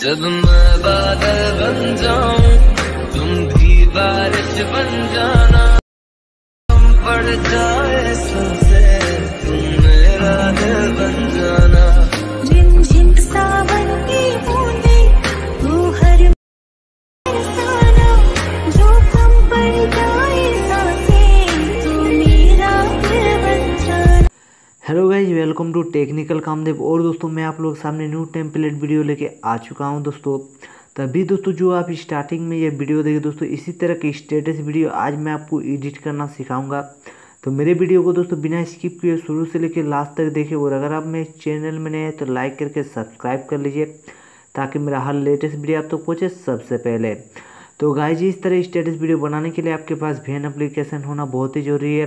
जब मैं बादल बन जाऊं तुम भी बारिश बन जाना हम पड़ जाओ hello guys welcome to technical Kamdev और दोस्तों मैं आप लोग सामने न्यू टेम्पलेट वीडियो लेके आ चुका हूँ दोस्तों तभी तो दोस्तों जो आप स्टार्टिंग में ये वीडियो देखे दोस्तों इसी तरह की स्टेटस वीडियो आज मैं आपको एडिट करना सिखाऊंगा तो मेरे वीडियो को दोस्तों बिना स्किप किए शुरू से लेकर लास्ट तक देखें और अगर आप मेरे चैनल में नए हैं तो लाइक करके सब्सक्राइब कर लीजिए ताकि मेरा हर लेटेस्ट वीडियो आप तक पहुँचे सबसे पहले तो गाइज इस तरह स्टेटस वीडियो बनाने के लिए आपके पास वेन अप्लीकेशन होना बहुत ही ज़रूरी है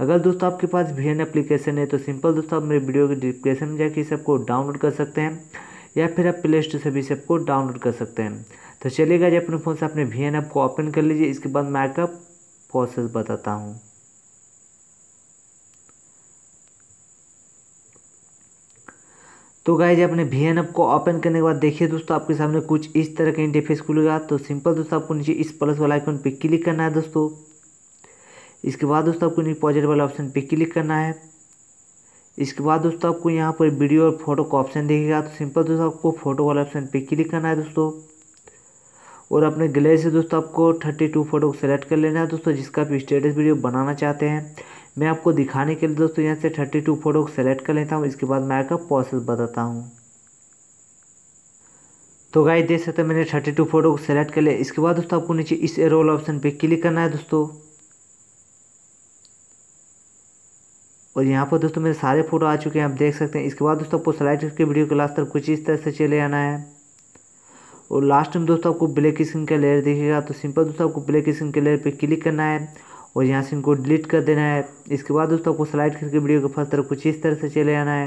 अगर दोस्तों आपके पास वी एप्लीकेशन है तो सिंपल दोस्तों आप मेरे वीडियो के डिस्क्रिप्शन में जाके सबको डाउनलोड कर सकते हैं या फिर आप प्ले स्टोर से भी सबको डाउनलोड कर सकते हैं तो चलेगा जब अपने फ़ोन से अपने वी ऐप को ओपन कर लीजिए इसके बाद मैं आपका प्रोसेस बताता हूँ तो गाय जी अपने वी एन को ओपन करने के बाद देखिए दोस्तों आपके सामने कुछ इस तरह का इंटरफेस खुलेगा तो सिंपल दोस्तों आपको नीचे इस प्लस वाला आइकन पे क्लिक करना है दोस्तों इसके बाद दोस्तों आपको पॉजिट वाला ऑप्शन पे क्लिक करना है इसके बाद दोस्तों आपको यहाँ पर वीडियो और फोटो का ऑप्शन देखेगा तो सिंपल दोस्तों आपको फोटो वाले ऑप्शन पे क्लिक करना है दोस्तों और अपने गले से दोस्तों आपको थर्टी टू फोटो को सेलेक्ट कर लेना है दोस्तों जिसका आप स्टेटस वीडियो बनाना चाहते हैं मैं आपको दिखाने के लिए दोस्तों यहाँ से थर्टी टू फोटो को सेलेक्ट कर लेता हूँ इसके बाद मैं आपका प्रोसेस बताता हूँ तो गाइस देख सकते हैं मैंने थर्टी टू फोटो को सेलेक्ट कर लिया इसके बाद दोस्तों आपको नीचे इस एरोल ऑप्शन पर क्लिक करना है दोस्तों और यहाँ पर दोस्तों मेरे सारे फोटो आ चुके हैं आप देख सकते हैं इसके बाद दोस्तों आपको स्लाइड के वीडियो के लास्ट तक कुछ इस तरह से चले आना है और लास्ट में दोस्तों आपको ब्लैक स्क्रीन का लेयर दिखेगा तो सिंपल दोस्तों आपको ब्लैक स्क्रीन के लेयर पर क्लिक करना है और यहाँ से इनको डिलीट कर देना है इसके बाद दोस्तों आपको स्लाइड करके वीडियो के फर्स्ट तरफ कुछ इस तरह से चले आना है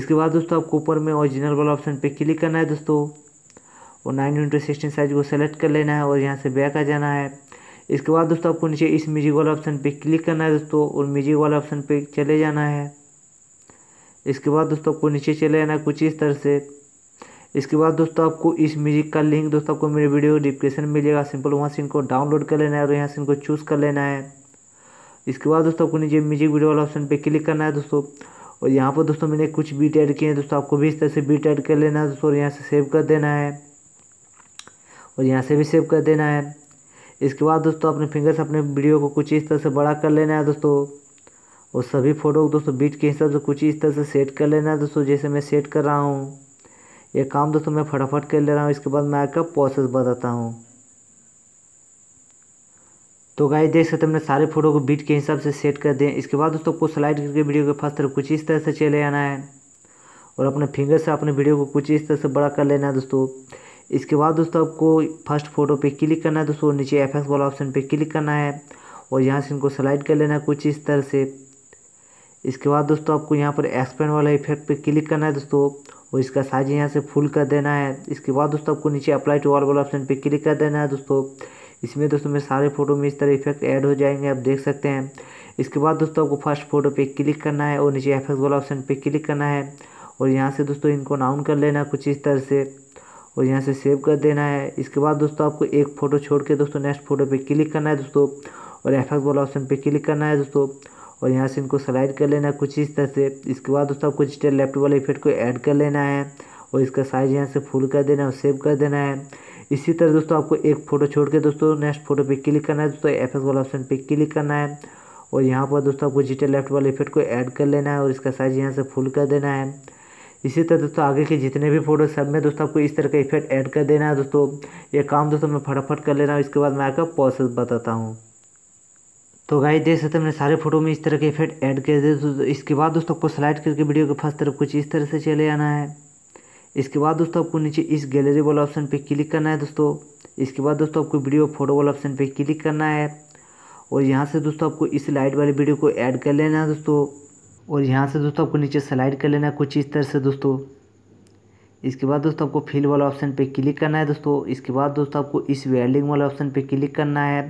इसके बाद दोस्तों आपको ऊपर में ओरिजिनल वाला ऑप्शन पे क्लिक करना है दोस्तों और नाइन इंटू सिक्सटीन साइज को सेलेक्ट कर लेना है और यहाँ से बैक आ जाना है इसके बाद दोस्तों आपको नीचे इस म्यूजिक वाला ऑप्शन पे क्लिक करना है दोस्तों और म्यूजिक वाला ऑप्शन पे चले जाना है इसके बाद दोस्तों आपको नीचे चले जाना है कुछ इस तरह से इसके बाद दोस्तों आपको इस म्यूजिक का लिंक दोस्तों आपको मेरे वीडियो डिस्क्रिप्शन में मिलेगा सिंपल वहाँ से इनको डाउनलोड कर लेना है और यहाँ से इनको चूज़ कर लेना है इसके बाद दोस्तों आपको नीचे म्यूजिक वीडियो वाला ऑप्शन पर क्लिक करना है दोस्तों और यहाँ पर दोस्तों मैंने कुछ बीट ऐड किए हैं दोस्तों आपको भी इस तरह से बीट ऐड कर लेना है दोस्तों और यहाँ से सेव कर देना है और यहाँ से भी सेव कर देना है इसके बाद दोस्तों अपने फिंगर से अपने वीडियो को कुछ इस तरह से बड़ा कर लेना है दोस्तों और सभी फ़ोटो को दोस्तों बीट के हिसाब से कुछ इस तरह से सेट कर लेना है दोस्तों जैसे मैं सेट कर रहा हूँ ये काम दोस्तों मैं फटाफट कर ले रहा हूँ इसके बाद मैं आपका प्रोसेस बताता हूँ तो गाय देख सकते हमने सारे फोटो को बीट के हिसाब से सेट कर दें इसके बाद दोस्तों को स्लाइड करके वीडियो के फर्स्ट तरफ कुछ इस तरह से चले आना है और अपने फिंगर से अपने वीडियो को कुछ इस तरह से बड़ा कर लेना है दोस्तों इसके बाद दोस्तों आपको फर्स्ट फोटो पे क्लिक करना है दोस्तों नीचे एफ वाला ऑप्शन पे क्लिक करना है और यहाँ से इनको सेलेक्ट कर लेना है कुछ इस तरह से इसके बाद दोस्तों आपको यहाँ पर एक्सपेंड वाला इफेक्ट पे क्लिक करना है दोस्तों और इसका साइज यहाँ से फुल कर देना है इसके बाद दोस्तों आपको नीचे अप्लाई टू ऑल वाला ऑप्शन पर क्लिक कर देना है दोस्तों इसमें दोस्तों मेरे सारे फोटो में इस तरह इफेक्ट ऐड हो जाएंगे आप देख सकते हैं इसके बाद दोस्तों आपको फर्स्ट फोटो पे क्लिक करना है और नीचे एफ वाला ऑप्शन पर क्लिक करना है और यहाँ से दोस्तों इनको नाउन कर लेना कुछ इस तरह से और यहाँ से सेव कर देना है इसके बाद दोस्तों आपको एक फ़ोटो छोड़ के दोस्तों नेक्स्ट फोटो पे क्लिक करना है दोस्तों और एफ वाला ऑप्शन पे क्लिक करना है दोस्तों और यहाँ से इनको सलाइड कर लेना है कुछ इस तरह से इसके बाद दोस्तों आपको डिजिटल लेफ्ट वाले इफेक्ट को ऐड कर लेना है और इसका साइज़ यहाँ से फुल कर देना है और सेव कर देना है इसी तरह दोस्तों आपको एक फ़ोटो छोड़ के दोस्तों नेक्स्ट फोटो पे क्लिक करना है दोस्तों एफ वाला ऑप्शन पे क्लिक करना है और यहाँ पर दोस्तों आपको डिजिटल लेफ्ट वाले इफेक्ट को ऐड कर लेना है और इसका साइज़ यहाँ से फुल कर देना है इसी तरह दोस्तों आगे के जितने भी फोटो सब में दोस्तों आपको इस तरह का इफेक्ट ऐड कर देना है दोस्तों ये काम दोस्तों मैं फटाफट कर ले रहा हूँ इसके बाद मैं आपका प्रोसेस बताता हूँ तो गाई देख सकते हमने मैंने सारे फोटो में इस तरह के इफेक्ट ऐड कर दिए दोस्तों इसके बाद दोस्तों आपको स्लाइड करके वीडियो के फर्स्ट तरफ कुछ इस तरह से चले आना है इसके बाद दोस्तों आपको नीचे इस गैलरी वाला ऑप्शन पर क्लिक करना है दोस्तों इसके बाद दोस्तों आपको वीडियो फोटो वाला ऑप्शन पर क्लिक करना है और यहाँ से दोस्तों आपको इस लाइट वाले वीडियो को ऐड कर लेना है दोस्तों और यहाँ से दोस्तों आपको नीचे स्लाइड कर लेना है कुछ इस तरह से दोस्तों इसके बाद दोस्तों आपको फिल वाला ऑप्शन पे क्लिक करना है दोस्तों इसके बाद दोस्तों आपको इस वेल्डिंग वाला ऑप्शन पे क्लिक करना है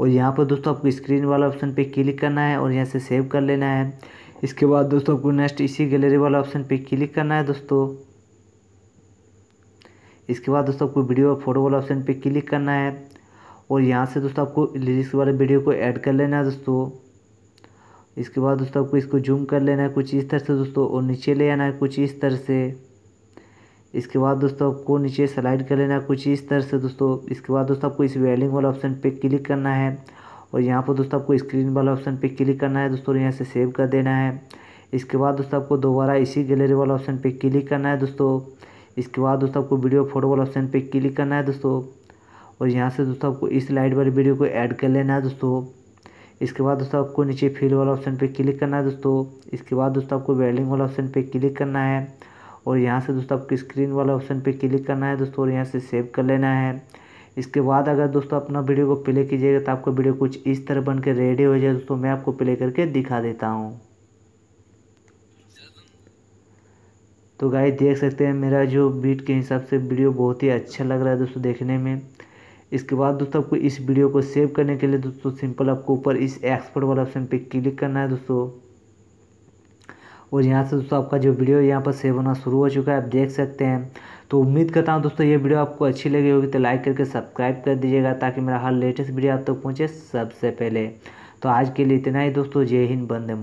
और यहाँ पर दोस्तों आपको स्क्रीन वाला ऑप्शन पे क्लिक करना है और यहाँ से सेव कर लेना है इसके बाद दोस्तों आपको नेक्स्ट इसी गैलरी वाला ऑप्शन पे क्लिक करना है दोस्तों इसके बाद दोस्तों आपको वीडियो और फोटो वाला ऑप्शन पर क्लिक करना है और यहाँ से दोस्तों आपको लिरिक्स वाले वीडियो को ऐड कर लेना है दोस्तों इसके बाद दोस्तों आपको इसको जूम कर लेना है कुछ इस तरह से दोस्तों और नीचे ले आना है कुछ इस तरह से इसके बाद दोस्तों आपको नीचे स्लाइड कर लेना है कुछ इस तरह से दोस्तों इसके बाद दोस्तों आपको इस वेल्डिंग वाला ऑप्शन पे क्लिक करना है और यहाँ पर दोस्तों आपको स्क्रीन वाला ऑप्शन पे क्लिक करना है दोस्तों यहाँ से सेव कर देना है इसके बाद दोस्तों आपको दोबारा इसी गैलरी वाला ऑप्शन पर क्लिक करना है दोस्तों इसके बाद दोस्तों आपको वीडियो फोटो वाला ऑप्शन पर क्लिक करना है दोस्तों और यहाँ से दोस्तों आपको इस लाइट वाली वीडियो को ऐड कर लेना है दोस्तों इसके बाद दोस्तों आपको नीचे फील वाला ऑप्शन पे क्लिक करना है दोस्तों इसके बाद दोस्तों आपको वेल्डिंग वाला ऑप्शन पे क्लिक करना है और यहाँ से दोस्तों आपको स्क्रीन वाला ऑप्शन पे क्लिक करना है दोस्तों और यहाँ से सेव कर लेना है इसके बाद अगर दोस्तों अपना वीडियो को प्ले कीजिएगा तो आपका वीडियो कुछ इस तरह बन के रेडी हो जाए दोस्तों मैं आपको प्ले करके दिखा देता हूँ तो गाइस देख सकते हैं मेरा जो बीट के हिसाब से वीडियो बहुत ही अच्छा लग रहा है दोस्तों देखने में इसके बाद दोस्तों आपको इस वीडियो को सेव करने के लिए दोस्तों सिंपल आपको ऊपर इस एक्सपोर्ट वाला ऑप्शन पे क्लिक करना है दोस्तों और यहाँ से दोस्तों आपका जो वीडियो यहाँ पर सेव होना शुरू हो चुका है आप देख सकते हैं तो उम्मीद करता हूँ दोस्तों ये वीडियो आपको अच्छी लगी होगी तो लाइक करके सब्सक्राइब कर दीजिएगा ताकि मेरा हर लेटेस्ट वीडियो आप तक तो पहुँचे सबसे पहले तो आज के लिए इतना ही दोस्तों जय हिंद बंदे